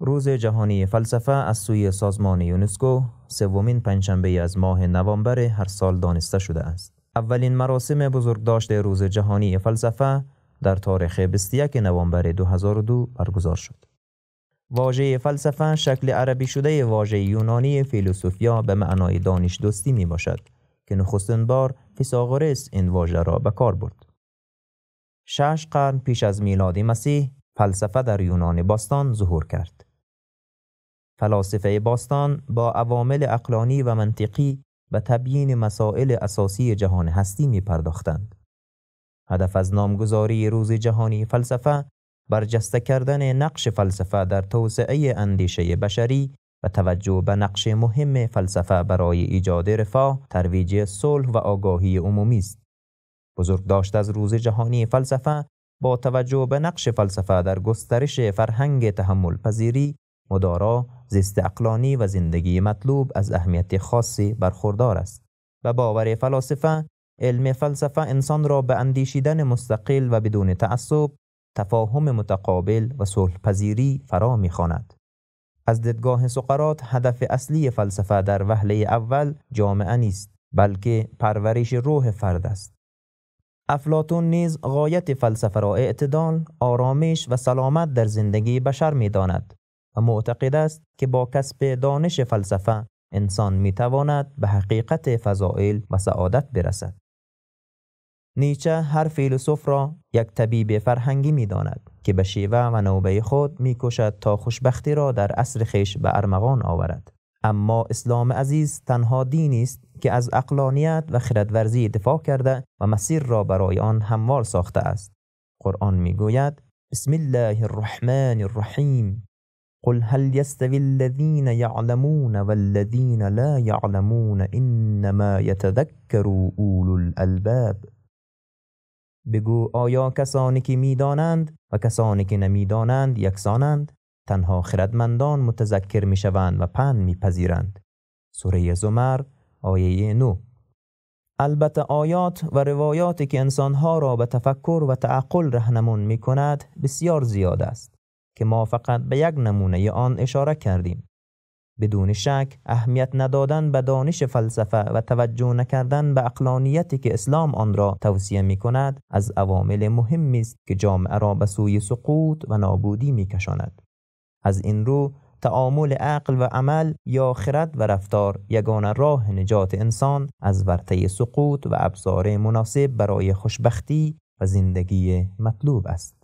روز جهانی فلسفه از سوی سازمان یونسکو سومین پنجشنبه از ماه نوامبر هر سال دانسته شده است. اولین مراسم بزرگداشت روز جهانی فلسفه در تاریخ 21 نوامبر 2002 برگزار شد. واژه فلسفه شکل عربی شده واژه یونانی فیلسوفیا به معنای دانش دوستی می باشد که نخستین بار فیثاغورس این واژه را به کار برد. شش قرن پیش از میلاد مسیح فلسفه در یونان باستان ظهور کرد. فلاسفه باستان با عوامل اقلانی و منطقی به تبیین مسائل اساسی جهان هستی می پرداختند. هدف از نامگذاری روز جهانی فلسفه برجسته کردن نقش فلسفه در توسعه اندیشه بشری و توجه به نقش مهم فلسفه برای ایجاد رفاه، ترویج صلح و آگاهی عمومی است. بزرگداشت از روز جهانی فلسفه با توجه به نقش فلسفه در گسترش فرهنگ تحمل پذیری، مدارا زیست اقلانی و زندگی مطلوب از اهمیت خاصی برخوردار است به باور فلاسفه علم فلسفه انسان را به اندیشیدن مستقل و بدون تعصب تفاهم متقابل و صلحپذیری فرا میخواند از دیدگاه سقرات هدف اصلی فلسفه در وهله اول جامعه نیست بلکه پرورش روح فرد است افلاتون نیز غایت فلسفه را اعتدال، آرامش و سلامت در زندگی بشر می معتقد است که با کسب دانش فلسفه انسان می تواند به حقیقت فضائل و سعادت برسد. نیچه هر فیلسوف را یک طبیب فرهنگی می داند که به شیوه و نوبه خود می کشد تا خوشبختی را در عصر خیش به ارمغان آورد. اما اسلام عزیز تنها دینی است که از اقلانیت و خردورزی دفاع کرده و مسیر را برای آن هموار ساخته است. قرآن می گوید بسم الله الرحمن الرحیم قل هل يستوي الذين يعلمون والذين لا يعلمون انما يتذكر اولو الالباب بگو آیا کسانی که میدانند و کسانی که نمیدانند یکسانند تنها خردمندان متذکر میشوند و پند میپذیرند سوره زمر آیه 9 البته آیات و روایاتی که انسانها را به تفکر و تعقل رهنمون می کند بسیار زیاد است که ما فقط به یک نمونه آن اشاره کردیم. بدون شک اهمیت ندادن به دانش فلسفه و توجه نکردن به اقلانیتی که اسلام آن را توصیه می کند از عوامل مهمی است که جامعه را به سوی سقوط و نابودی می از این رو تعامل عقل و عمل یا خرد و رفتار یگانه راه نجات انسان از ورطه سقوط و ابزار مناسب برای خوشبختی و زندگی مطلوب است.